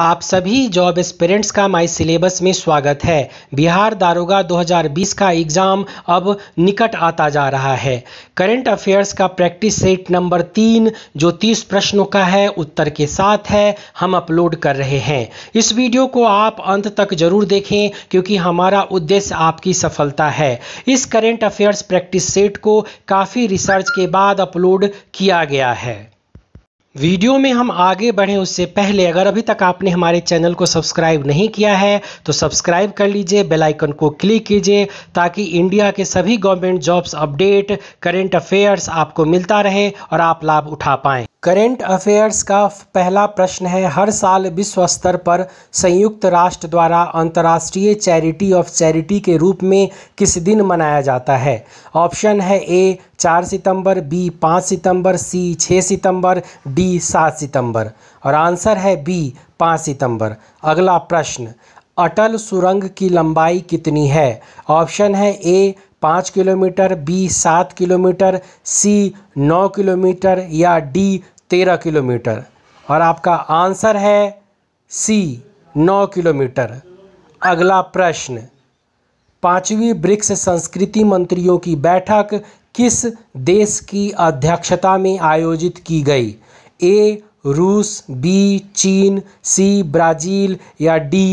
आप सभी job aspirants का माई सिलेबस में स्वागत है बिहार दारोगा 2020 का एग्ज़ाम अब निकट आता जा रहा है करंट अफेयर्स का प्रैक्टिस सेट नंबर तीन जो तीस प्रश्नों का है उत्तर के साथ है हम अपलोड कर रहे हैं इस वीडियो को आप अंत तक जरूर देखें क्योंकि हमारा उद्देश्य आपकी सफलता है इस करेंट अफेयर्स प्रैक्टिस सेट को काफ़ी रिसर्च के बाद अपलोड किया गया है वीडियो में हम आगे बढ़ें उससे पहले अगर अभी तक आपने हमारे चैनल को सब्सक्राइब नहीं किया है तो सब्सक्राइब कर लीजिए बेल आइकन को क्लिक कीजिए ताकि इंडिया के सभी government jobs update current affairs आपको मिलता रहे और आप लाभ उठा पाएँ करेंट अफेयर्स का पहला प्रश्न है हर साल विश्व स्तर पर संयुक्त राष्ट्र द्वारा अंतर्राष्ट्रीय चैरिटी ऑफ चैरिटी के रूप में किस दिन मनाया जाता है ऑप्शन है ए चार सितंबर बी पाँच सितंबर सी छः सितंबर डी सात सितंबर और आंसर है बी पाँच सितंबर अगला प्रश्न अटल सुरंग की लंबाई कितनी है ऑप्शन है ए पाँच किलोमीटर बी सात किलोमीटर सी नौ किलोमीटर या डी तेरह किलोमीटर और आपका आंसर है सी नौ किलोमीटर अगला प्रश्न पांचवी ब्रिक्स संस्कृति मंत्रियों की बैठक किस देश की अध्यक्षता में आयोजित की गई ए रूस बी चीन सी ब्राज़ील या डी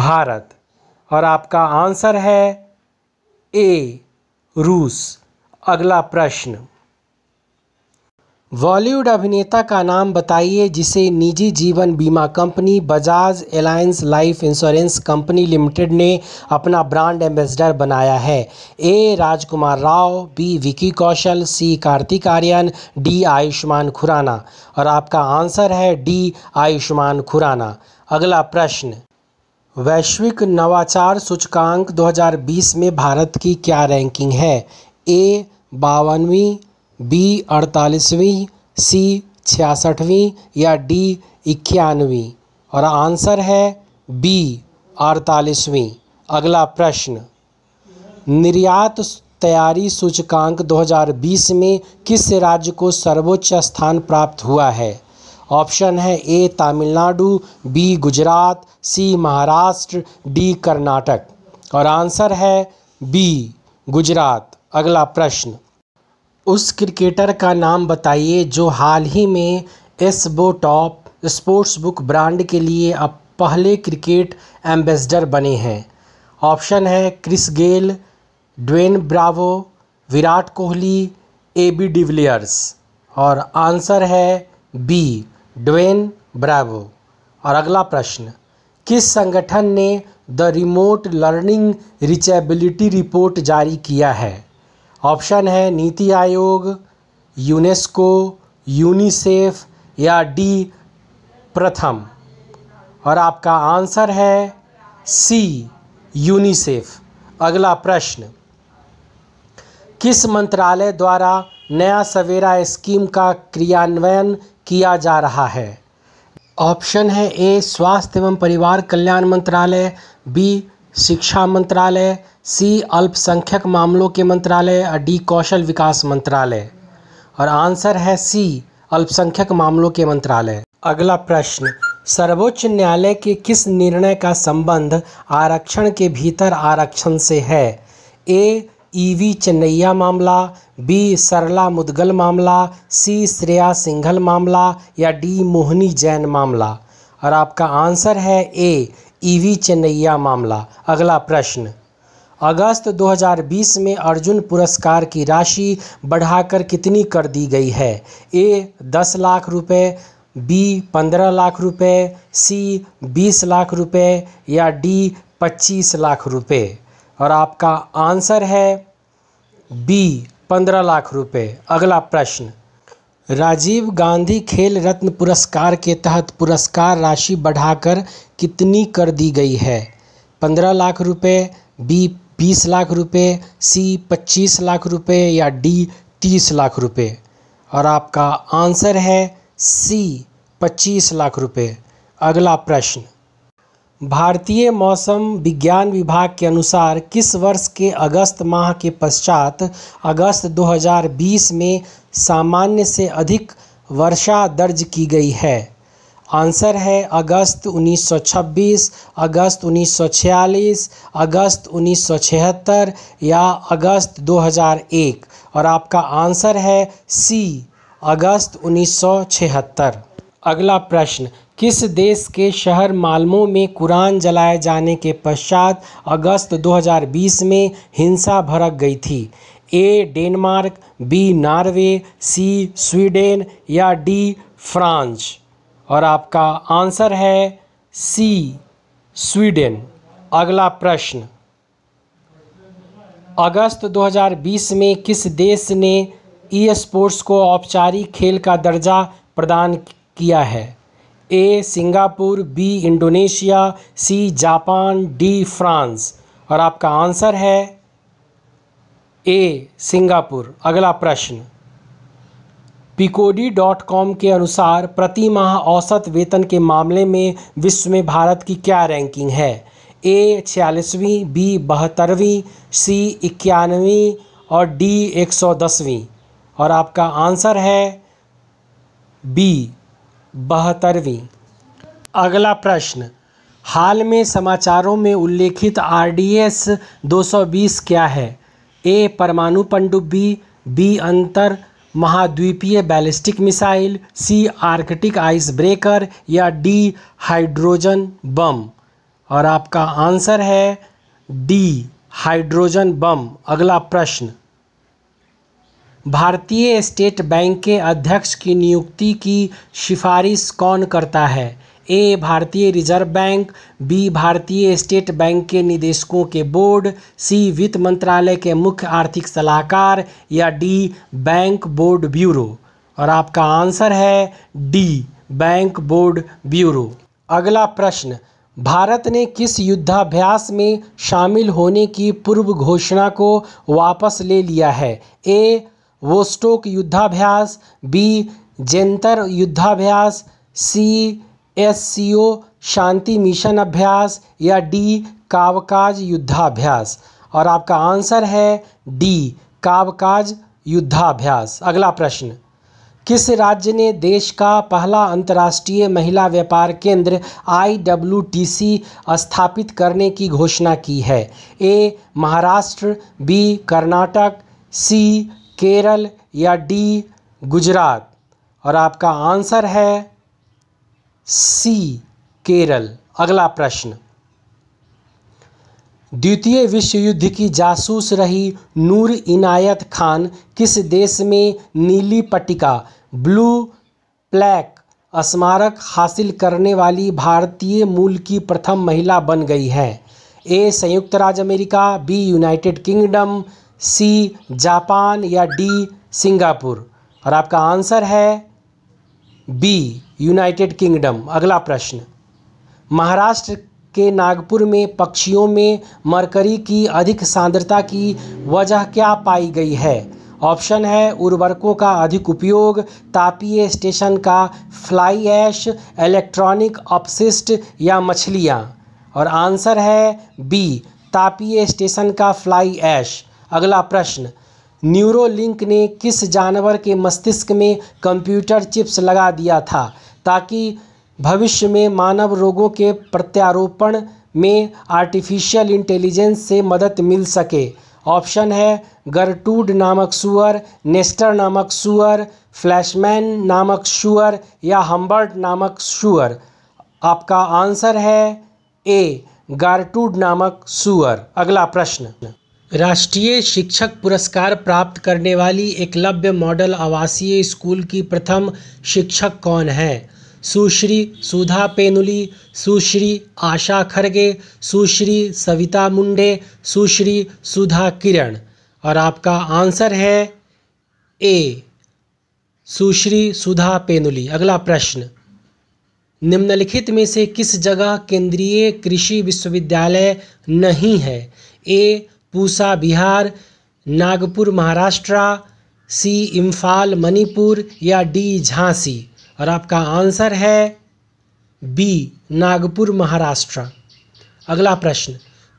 भारत और आपका आंसर है ए रूस अगला प्रश्न बॉलीवुड अभिनेता का नाम बताइए जिसे निजी जीवन बीमा company Bajaj Allianz life insurance company limited ने अपना ब्रांड एम्बेसडर बनाया है A Rajkummar Rao B Vicky Kaushal C Kartik Aaryan D Ayushmann Khurrana और आपका आंसर है डी आयुष्मान खुराना अगला प्रश्न वैश्विक नवाचार सूचकांक 2020 में भारत की क्या रैंकिंग है ए बावनवीं बी अड़तालीसवीं सी छियासठवीं या डी इक्यानवीं और आंसर है बी अड़तालीसवीं अगला प्रश्न निर्यात तैयारी सूचकांक 2020 में किस राज्य को सर्वोच्च स्थान प्राप्त हुआ है ऑप्शन है A Tamil Nadu B Gujarat C Maharashtra D Karnataka और आंसर है बी गुजरात अगला प्रश्न उस क्रिकेटर का नाम बताइए जो हाल ही में टॉप स्पोर्ट्स बुक ब्रांड के लिए अब पहले क्रिकेट एम्बेसडर बने हैं ऑप्शन है Chris Gayle Dwayne Bravo Virat Kohli A B de Villiers और आंसर है बी ड्वेन ब्रावो और अगला प्रश्न किस संगठन ने the remote learning reachability report जारी किया है ऑप्शन है नीति आयोग यूनेस्को यूनिसेफ या डी प्रथम और आपका आंसर है सी यूनिसेफ अगला प्रश्न किस मंत्रालय द्वारा नया सवेरा स्कीम का क्रियान्वयन किया जा रहा है ऑप्शन है ए स्वास्थ्य एवं परिवार कल्याण मंत्रालय बी शिक्षा मंत्रालय सी अल्पसंख्यक मामलों के मंत्रालय और डी कौशल विकास मंत्रालय और आंसर है सी अल्पसंख्यक मामलों के मंत्रालय अगला प्रश्न सर्वोच्च न्यायालय के किस निर्णय का संबंध आरक्षण के भीतर आरक्षण से है ए ईवी चेन्नैया मामला बी सरला मुदगल मामला सी श्रेया सिंघल मामला या डी मोहनी जैन मामला और आपका आंसर है ए ईवी चेन्नैया मामला अगला प्रश्न अगस्त 2020 में अर्जुन पुरस्कार की राशि बढ़ाकर कितनी कर दी गई है ए दस लाख रुपए बी पंद्रह लाख रुपए सी बीस लाख रुपए या डी पच्चीस लाख रुपए और आपका आंसर है बी पंद्रह लाख रुपए अगला प्रश्न राजीव गांधी खेल रत्न पुरस्कार के तहत पुरस्कार राशि बढ़ाकर कितनी कर दी गई है पंद्रह लाख रुपए बी बीस लाख रुपए सी पच्चीस लाख रुपए या डी तीस लाख रुपए और आपका आंसर है सी पच्चीस लाख रुपए अगला प्रश्न भारतीय मौसम विज्ञान विभाग के अनुसार किस वर्ष के अगस्त माह के पश्चात अगस्त 2020 में सामान्य से अधिक वर्षा दर्ज की गई है आंसर है अगस्त 1926, अगस्त 1946, अगस्त 1976 या अगस्त 2001 और आपका आंसर है सी अगस्त 1976 अगला प्रश्न किस देश के शहर मालमो में कुरान जलाए जाने के पश्चात अगस्त 2020 में हिंसा भड़क गई थी A Denmark B Norway C Sweden या डी फ्रांस और आपका आंसर है सी स्वीडन अगला प्रश्न अगस्त 2020 में किस देश ने ई स्पोर्ट्स को औपचारिक खेल का दर्जा प्रदान किया है A Singapore B Indonesia C Japan D France और आपका आंसर है ए सिंगापुर अगला प्रश्न पिकोडी डॉट कॉम के अनुसार प्रति माह औसत वेतन के मामले में विश्व में भारत की क्या रैंकिंग है ए छियालीसवीं बी बहत्तरवीं सी इक्यानवीं और डी एक सौ दसवीं और आपका आंसर है बी बहत्तरवीं अगला प्रश्न हाल में समाचारों में उल्लेखित आरडीएस 220 क्या है ए परमाणु पनडुब्बी बी अंतर महाद्वीपीय ballistic missile C arctic ice breaker या डी हाइड्रोजन बम और आपका आंसर है डी हाइड्रोजन बम अगला प्रश्न भारतीय स्टेट बैंक के अध्यक्ष की नियुक्ति की सिफारिश कौन करता है ए भारतीय रिजर्व बैंक बी भारतीय स्टेट बैंक के निदेशकों के बोर्ड सी वित्त मंत्रालय के मुख्य आर्थिक सलाहकार या डी बैंक बोर्ड ब्यूरो और आपका आंसर है डी बैंक बोर्ड ब्यूरो अगला प्रश्न भारत ने किस युद्धाभ्यास में शामिल होने की पूर्व घोषणा को वापस ले लिया है ए वोस्टोक युद्धाभ्यास बी जेंतर युद्धाभ्यास सी एस सी ओ शांति मिशन अभ्यास या डी कावकाज युद्धाभ्यास और आपका आंसर है डी कावकाज युद्धाभ्यास अगला प्रश्न किस राज्य ने देश का पहला अंतर्राष्ट्रीय महिला व्यापार केंद्र सी स्थापित करने की घोषणा की है A Maharashtra B Karnataka C Kerala या डी गुजरात और आपका आंसर है सी केरल अगला प्रश्न द्वितीय विश्व युद्ध की जासूस रही नूर इनायत खान किस देश में नीली पट्टिका ब्लू प्लैक स्मारक हासिल करने वाली भारतीय मूल की प्रथम महिला बन गई है ए संयुक्त राज्य America B United Kingdom C Japan या डी सिंगापुर और आपका आंसर है बी यूनाइटेड किंगडम अगला प्रश्न महाराष्ट्र के नागपुर में पक्षियों में मरकरी की अधिक सांद्रता की वजह क्या पाई गई है ऑप्शन है उर्वरकों का अधिक उपयोग तापीय स्टेशन का फ्लाई ऐश इलेक्ट्रॉनिक अपशिष्ट या मछलियाँ और आंसर है बी तापीय स्टेशन का फ्लाई ऐश अगला प्रश्न न्यूरोलिंक ने किस जानवर के मस्तिष्क में कंप्यूटर चिप्स लगा दिया था ताकि भविष्य में मानव रोगों के प्रत्यारोपण में आर्टिफिशियल इंटेलिजेंस से मदद मिल सके ऑप्शन है गर्टूड नामक सुअर नेस्टर नामक सुअर फ्लैशमैन नामक शुअर या हम्बर्ट नामक शुअर आपका आंसर है ए गार्टूड नामक सुअर अगला प्रश्न राष्ट्रीय शिक्षक पुरस्कार प्राप्त करने वाली एकलव्य मॉडल आवासीय स्कूल की प्रथम शिक्षक कौन है सुश्री सुधा पेनुली सुश्री आशा खरगे सुश्री सविता मुंडे सुश्री सुधा किरण और आपका आंसर है ए सुश्री सुधा पेनुली अगला प्रश्न निम्नलिखित में से किस जगह केंद्रीय कृषि विश्वविद्यालय नहीं है ए पूसा बिहार नागपुर महाराष्ट्र सी इम्फाल मणिपुर या डी झांसी और आपका आंसर है बी नागपुर महाराष्ट्र अगला प्रश्न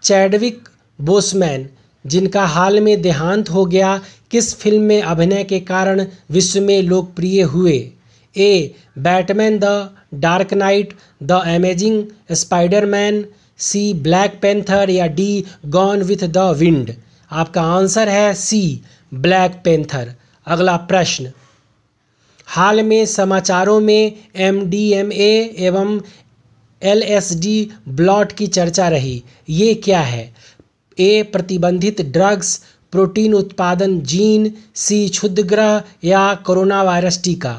चैडविक बोसमैन जिनका हाल में देहांत हो गया किस फिल्म में अभिनय के कारण विश्व में लोकप्रिय हुए A Batman the dark knight the amazing Spiderman C black panther या D gone with the wind आपका आंसर है सी ब्लैक पेंथर अगला प्रश्न हाल में समाचारों में एम एम डी ए एवं एल एस डी ब्लॉट की चर्चा रही ये क्या है ए प्रतिबंधित ड्रग्स प्रोटीन उत्पादन जीन सी क्षुद्रग्रह या कोरोना वायरस टीका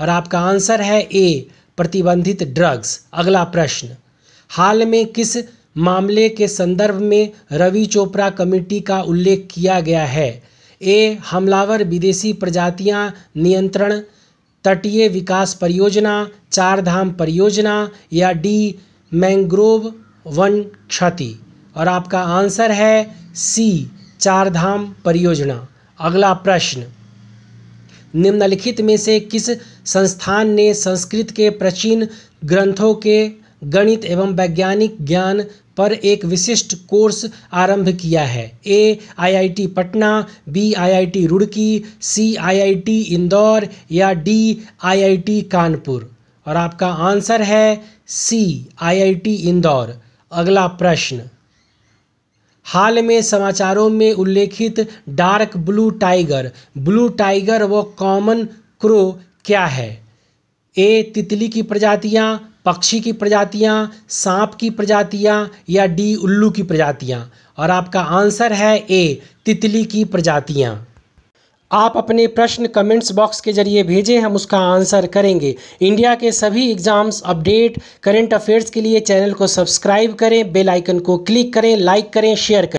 और आपका आंसर है ए प्रतिबंधित ड्रग्स अगला प्रश्न हाल में किस मामले के संदर्भ में रवि चोपड़ा कमेटी का उल्लेख किया गया है ए हमलावर विदेशी प्रजातियां नियंत्रण तटीय विकास परियोजना चारधाम परियोजना या डी मैंग्रोव वन क्षति और आपका आंसर है सी चारधाम परियोजना अगला प्रश्न निम्नलिखित में से किस संस्थान ने संस्कृत के प्राचीन ग्रंथों के गणित एवं वैज्ञानिक ज्ञान पर एक विशिष्ट कोर्स आरंभ किया है A IIT Patna B IIT Roorkee C IIT Indore या डी आईआईटी कानपुर और आपका आंसर है सी आईआईटी इंदौर अगला प्रश्न हाल में समाचारों में उल्लेखित dark blue tiger blue tiger व कॉमन क्रो क्या है ए तितली की प्रजातियाँ पक्षी की प्रजातियाँ सांप की प्रजातियाँ या डी उल्लू की प्रजातियाँ और आपका आंसर है ए तितली की प्रजातियाँ आप अपने प्रश्न कमेंट्स बॉक्स के जरिए भेजें हम उसका आंसर करेंगे इंडिया के सभी एग्जाम्स अपडेट करंट अफेयर्स के लिए चैनल को सब्सक्राइब करें बेल आइकन को क्लिक करें लाइक करें शेयर करें